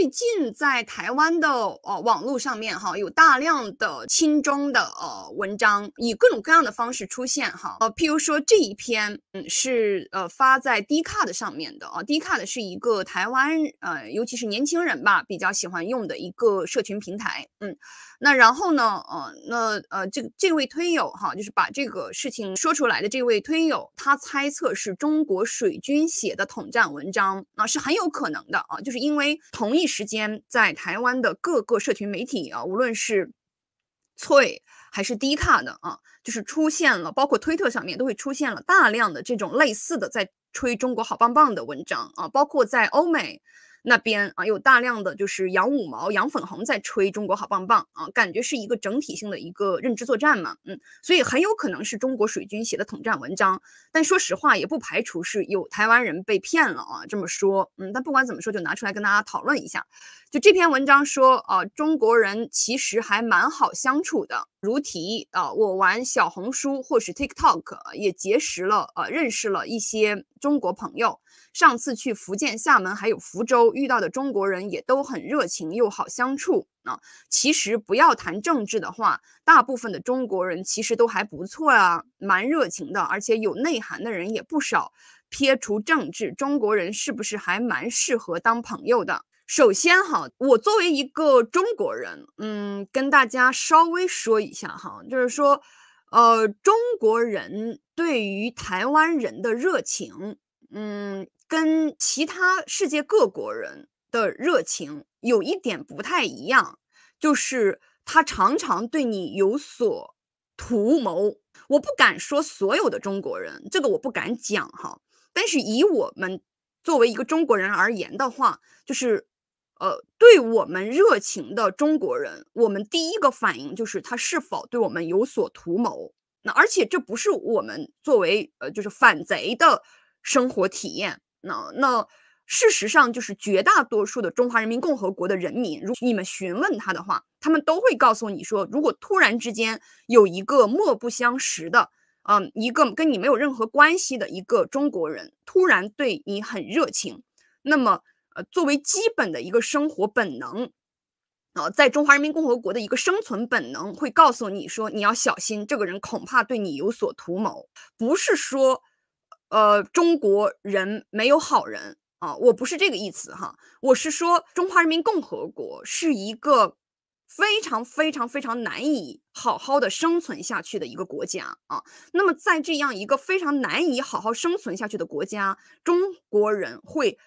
最近在台湾的呃网络上面哈，有大量的亲中的呃文章，以各种各样的方式出现哈。呃，譬如说这一篇，嗯，是呃发在 d 卡的 c r d 上面的啊。d 卡的 c r d 是一个台湾呃，尤其是年轻人吧，比较喜欢用的一个社群平台。嗯，那然后呢，呃，那呃这这位推友哈，就是把这个事情说出来的这位推友，他猜测是中国水军写的统战文章啊，是很有可能的啊，就是因为同一。时间在台湾的各个社群媒体啊，无论是翠还是低卡的啊，就是出现了，包括推特上面都会出现了大量的这种类似的在吹中国好棒棒的文章啊，包括在欧美。那边啊，有大量的就是杨五毛、杨粉红在吹中国好棒棒啊，感觉是一个整体性的一个认知作战嘛，嗯，所以很有可能是中国水军写的统战文章，但说实话也不排除是有台湾人被骗了啊，这么说，嗯，但不管怎么说就拿出来跟大家讨论一下，就这篇文章说啊，中国人其实还蛮好相处的，如题啊，我玩小红书或是 TikTok 也结识了呃认识了一些中国朋友。上次去福建厦门还有福州遇到的中国人也都很热情又好相处啊。其实不要谈政治的话，大部分的中国人其实都还不错啊，蛮热情的，而且有内涵的人也不少。撇除政治，中国人是不是还蛮适合当朋友的？首先哈，我作为一个中国人，嗯，跟大家稍微说一下哈，就是说，呃，中国人对于台湾人的热情，嗯。跟其他世界各国人的热情有一点不太一样，就是他常常对你有所图谋。我不敢说所有的中国人，这个我不敢讲哈。但是以我们作为一个中国人而言的话，就是，呃，对我们热情的中国人，我们第一个反应就是他是否对我们有所图谋。那而且这不是我们作为呃就是反贼的生活体验。那那事实上，就是绝大多数的中华人民共和国的人民，如你们询问他的话，他们都会告诉你说，如果突然之间有一个莫不相识的，嗯，一个跟你没有任何关系的一个中国人突然对你很热情，那么呃，作为基本的一个生活本能，啊，在中华人民共和国的一个生存本能会告诉你说，你要小心，这个人恐怕对你有所图谋，不是说。呃，中国人没有好人啊，我不是这个意思哈，我是说中华人民共和国是一个非常非常非常难以好好的生存下去的一个国家啊。那么在这样一个非常难以好好生存下去的国家，中国人会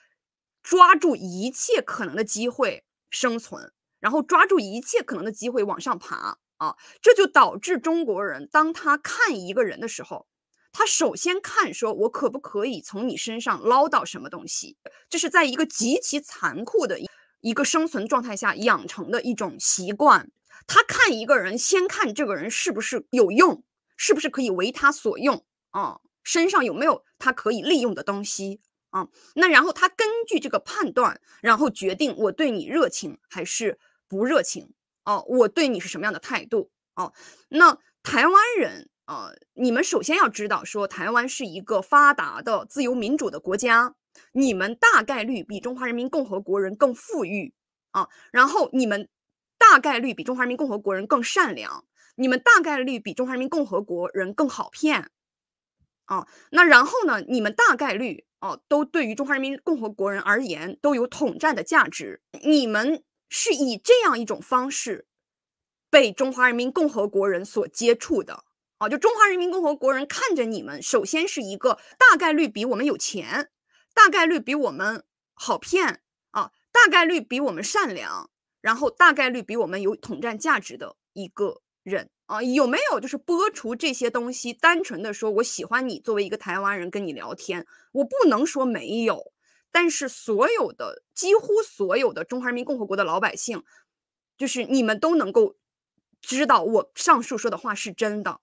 抓住一切可能的机会生存，然后抓住一切可能的机会往上爬啊，这就导致中国人当他看一个人的时候。他首先看，说我可不可以从你身上捞到什么东西？这是在一个极其残酷的一个生存状态下养成的一种习惯。他看一个人，先看这个人是不是有用，是不是可以为他所用啊？身上有没有他可以利用的东西啊？那然后他根据这个判断，然后决定我对你热情还是不热情哦？我对你是什么样的态度哦？那台湾人。呃，你们首先要知道，说台湾是一个发达的自由民主的国家，你们大概率比中华人民共和国人更富裕啊，然后你们大概率比中华人民共和国人更善良，你们大概率比中华人民共和国人更好骗啊，那然后呢，你们大概率哦，都对于中华人民共和国人而言都有统战的价值，你们是以这样一种方式被中华人民共和国人所接触的。啊，就中华人民共和国人看着你们，首先是一个大概率比我们有钱，大概率比我们好骗啊，大概率比我们善良，然后大概率比我们有统战价值的一个人啊，有没有？就是剥除这些东西，单纯的说我喜欢你，作为一个台湾人跟你聊天，我不能说没有，但是所有的几乎所有的中华人民共和国的老百姓，就是你们都能够知道我上述说的话是真的。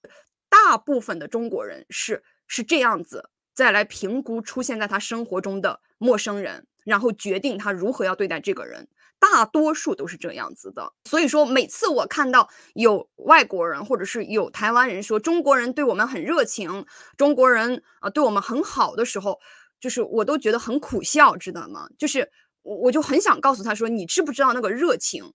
大部分的中国人是是这样子再来评估出现在他生活中的陌生人，然后决定他如何要对待这个人。大多数都是这样子的。所以说，每次我看到有外国人或者是有台湾人说中国人对我们很热情，中国人啊对我们很好的时候，就是我都觉得很苦笑，知道吗？就是我我就很想告诉他说，你知不知道那个热情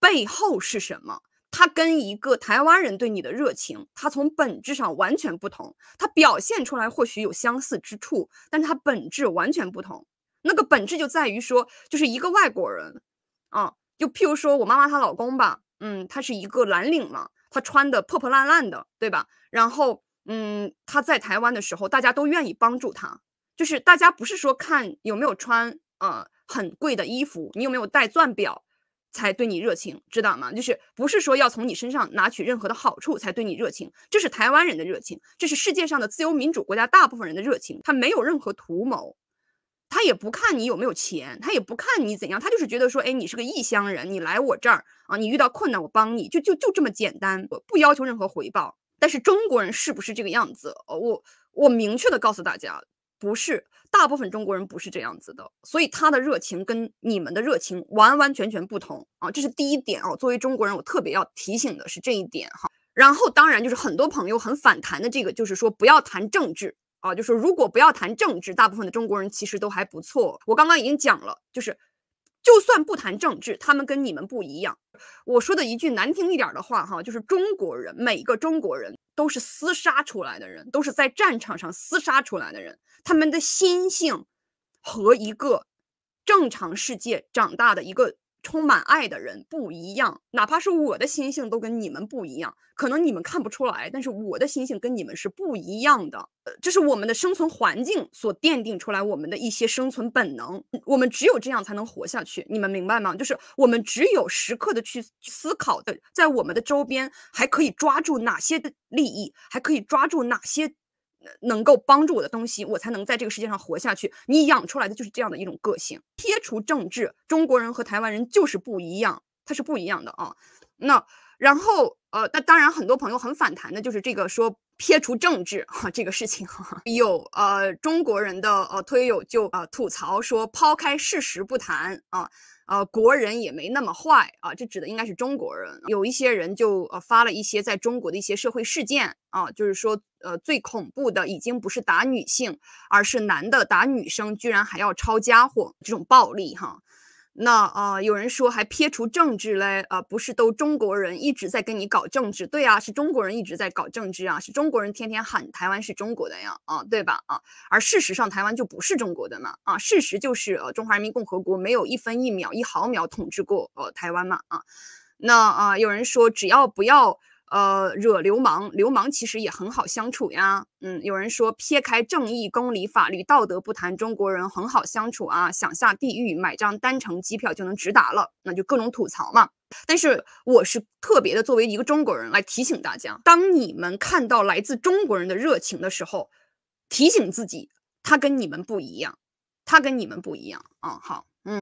背后是什么？他跟一个台湾人对你的热情，他从本质上完全不同。他表现出来或许有相似之处，但他本质完全不同。那个本质就在于说，就是一个外国人，啊，就譬如说我妈妈她老公吧，嗯，他是一个蓝领嘛，他穿的破破烂烂的，对吧？然后，嗯，他在台湾的时候，大家都愿意帮助他，就是大家不是说看有没有穿呃很贵的衣服，你有没有戴钻表。才对你热情，知道吗？就是不是说要从你身上拿取任何的好处才对你热情，这是台湾人的热情，这是世界上的自由民主国家大部分人的热情，他没有任何图谋，他也不看你有没有钱，他也不看你怎样，他就是觉得说，哎，你是个异乡人，你来我这儿啊，你遇到困难我帮你就就就这么简单，我不要求任何回报。但是中国人是不是这个样子？我我明确的告诉大家。不是大部分中国人不是这样子的，所以他的热情跟你们的热情完完全全不同啊，这是第一点啊。作为中国人，我特别要提醒的是这一点哈。然后当然就是很多朋友很反弹的这个，就是说不要谈政治啊，就说如果不要谈政治，大部分的中国人其实都还不错。我刚刚已经讲了，就是。就算不谈政治，他们跟你们不一样。我说的一句难听一点的话哈，就是中国人，每个中国人都是厮杀出来的人，都是在战场上厮杀出来的人，他们的心性和一个正常世界长大的一个。充满爱的人不一样，哪怕是我的心性都跟你们不一样，可能你们看不出来，但是我的心性跟你们是不一样的。呃，这是我们的生存环境所奠定出来我们的一些生存本能，我们只有这样才能活下去。你们明白吗？就是我们只有时刻的去思考的，在我们的周边还可以抓住哪些利益，还可以抓住哪些。能够帮助我的东西，我才能在这个世界上活下去。你养出来的就是这样的一种个性。撇除政治，中国人和台湾人就是不一样，他是不一样的啊。那然后呃，那当然，很多朋友很反弹的就是这个说。撇除政治啊，这个事情哈、有呃，中国人的呃推友就呃吐槽说，抛开事实不谈啊，呃国人也没那么坏啊，这指的应该是中国人。有一些人就呃发了一些在中国的一些社会事件啊，就是说呃最恐怖的已经不是打女性，而是男的打女生，居然还要抄家伙，这种暴力哈。那啊，有人说还撇除政治嘞啊，不是都中国人一直在跟你搞政治？对啊，是中国人一直在搞政治啊，是中国人天天喊台湾是中国的呀啊，对吧啊？而事实上，台湾就不是中国的嘛啊，事实就是呃，中华人民共和国没有一分一秒一毫秒统治过呃台湾嘛啊。那啊，有人说只要不要。呃，惹流氓，流氓其实也很好相处呀。嗯，有人说撇开正义、公理、法律、道德不谈，中国人很好相处啊，想下地狱买张单程机票就能直达了，那就各种吐槽嘛。但是我是特别的，作为一个中国人来提醒大家，当你们看到来自中国人的热情的时候，提醒自己，他跟你们不一样，他跟你们不一样啊。好。